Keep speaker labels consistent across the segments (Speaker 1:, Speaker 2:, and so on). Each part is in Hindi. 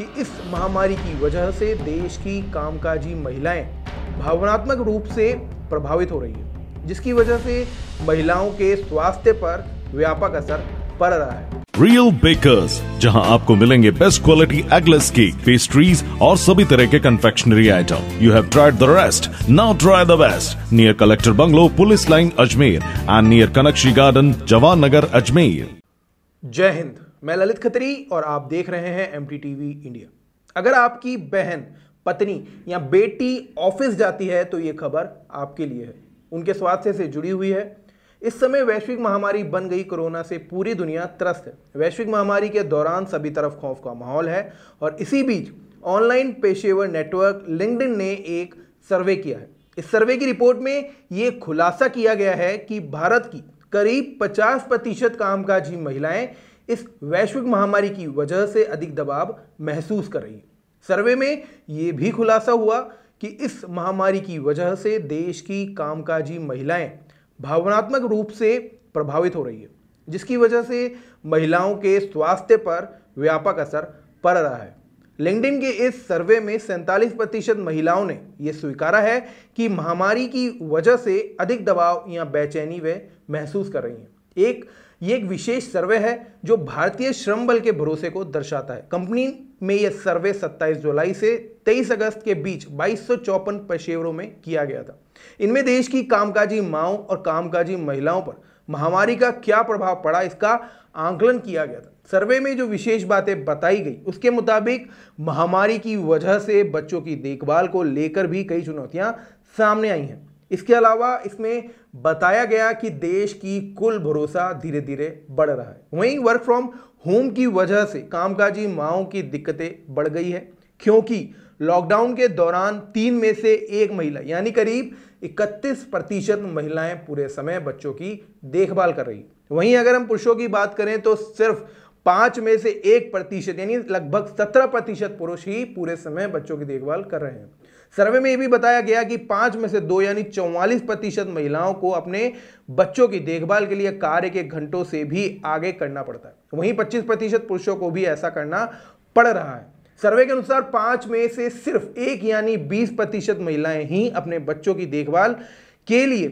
Speaker 1: कि इस महामारी की वजह से देश की कामकाजी महिलाएं भावनात्मक रूप से प्रभावित हो रही है जिसकी वजह से महिलाओं के स्वास्थ्य पर व्यापक असर पड़ रहा है रियल बेकर्स जहां आपको मिलेंगे best quality eggless cake pastries और सभी तरह के confectionery item you have tried the rest now try the best near collector bungalow police line Ajmer and near कनकशी गार्डन जवान नगर अजमेर जय हिंद मैं ललित खत्री और आप देख रहे हैं एम टीवी इंडिया अगर आपकी बहन पत्नी या बेटी ऑफिस जाती है तो ये खबर आपके लिए है उनके स्वास्थ्य से जुड़ी हुई है इस समय वैश्विक महामारी बन गई कोरोना से पूरी दुनिया त्रस्त है वैश्विक महामारी के दौरान सभी तरफ खौफ का माहौल है और इसी बीच ऑनलाइन पेशेवर नेटवर्क लिंकडिन ने एक सर्वे किया है इस सर्वे की रिपोर्ट में ये खुलासा किया गया है कि भारत की करीब 50 प्रतिशत कामकाजी महिलाएं इस वैश्विक महामारी की वजह से अधिक दबाव महसूस कर रही है सर्वे में ये भी खुलासा हुआ कि इस महामारी की वजह से देश की कामकाजी महिलाएं भावनात्मक रूप से प्रभावित हो रही है जिसकी वजह से महिलाओं के स्वास्थ्य पर व्यापक असर पड़ रहा है लिंगडिन के इस सर्वे में सैंतालीस प्रतिशत महिलाओं ने यह स्वीकारा है कि महामारी की वजह से अधिक दबाव या बेचैनी वे महसूस कर रही हैं एक ये एक विशेष सर्वे है जो भारतीय श्रम बल के भरोसे को दर्शाता है कंपनी में यह सर्वे 27 जुलाई से 23 अगस्त के बीच बाईस पेशेवरों में किया गया था इनमें देश की कामकाजी माओ और कामकाजी महिलाओं पर महामारी का क्या प्रभाव पड़ा इसका आंकलन किया गया था सर्वे में जो विशेष बातें बताई गई उसके मुताबिक महामारी की वजह से बच्चों की देखभाल को लेकर भी कई चुनौतियां सामने आई हैं इसके अलावा इसमें बताया गया कि देश की कुल भरोसा धीरे धीरे बढ़ रहा है वहीं वर्क फ्रॉम होम की वजह से कामकाजी माओं की दिक्कतें बढ़ गई है क्योंकि लॉकडाउन के दौरान तीन में से एक महिला यानी करीब 31 प्रतिशत महिलाएं पूरे समय बच्चों की देखभाल कर रही वहीं अगर हम पुरुषों की बात करें तो सिर्फ पांच में से एक प्रतिशत यानी लगभग सत्रह प्रतिशत पुरुष ही पूरे समय बच्चों की देखभाल कर रहे हैं सर्वे में यह भी बताया गया कि पांच में से दो यानी चौवालीस प्रतिशत महिलाओं को अपने बच्चों की देखभाल के लिए कार्य के घंटों से भी आगे करना पड़ता है वहीं पच्चीस प्रतिशत पुरुषों को भी ऐसा करना पड़ रहा है सर्वे के अनुसार पांच में से सिर्फ एक यानी बीस प्रतिशत महिलाएं ही अपने बच्चों की देखभाल के लिए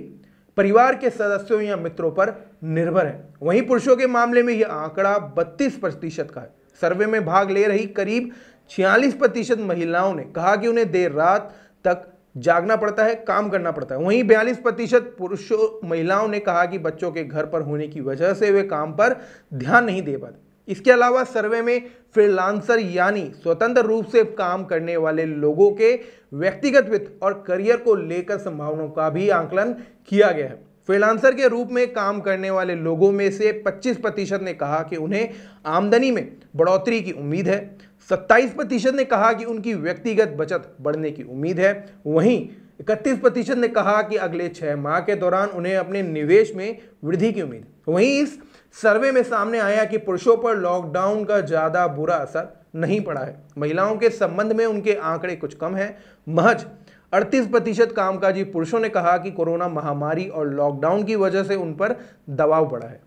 Speaker 1: परिवार के सदस्यों या मित्रों पर निर्भर है वहीं पुरुषों के मामले में यह आंकड़ा बत्तीस प्रतिशत का है सर्वे में भाग ले रही करीब छियालीस प्रतिशत महिलाओं ने कहा कि उन्हें देर रात तक जागना पड़ता है काम करना पड़ता है वहीं बयालीस प्रतिशत पुरुषों महिलाओं ने कहा कि बच्चों के घर पर होने की वजह से वे काम पर ध्यान नहीं दे पाते इसके अलावा सर्वे में फ्रीलांसर यानी स्वतंत्र रूप से काम करने वाले लोगों के व्यक्तिगत वित्त और करियर को लेकर संभावनाओं का भी आंकलन किया गया है फ्रीलांसर के रूप में काम करने वाले लोगों में से 25 प्रतिशत ने कहा कि उन्हें आमदनी में बढ़ोतरी की उम्मीद है 27 प्रतिशत ने कहा कि उनकी व्यक्तिगत बचत बढ़ने की उम्मीद है वहीं इकतीस प्रतिशत ने कहा कि अगले छह माह के दौरान उन्हें अपने निवेश में वृद्धि की उम्मीद वहीं इस सर्वे में सामने आया कि पुरुषों पर लॉकडाउन का ज़्यादा बुरा असर नहीं पड़ा है महिलाओं के संबंध में उनके आंकड़े कुछ कम हैं महज अड़तीस प्रतिशत कामकाजी पुरुषों ने कहा कि कोरोना महामारी और लॉकडाउन की वजह से उन पर दबाव पड़ा है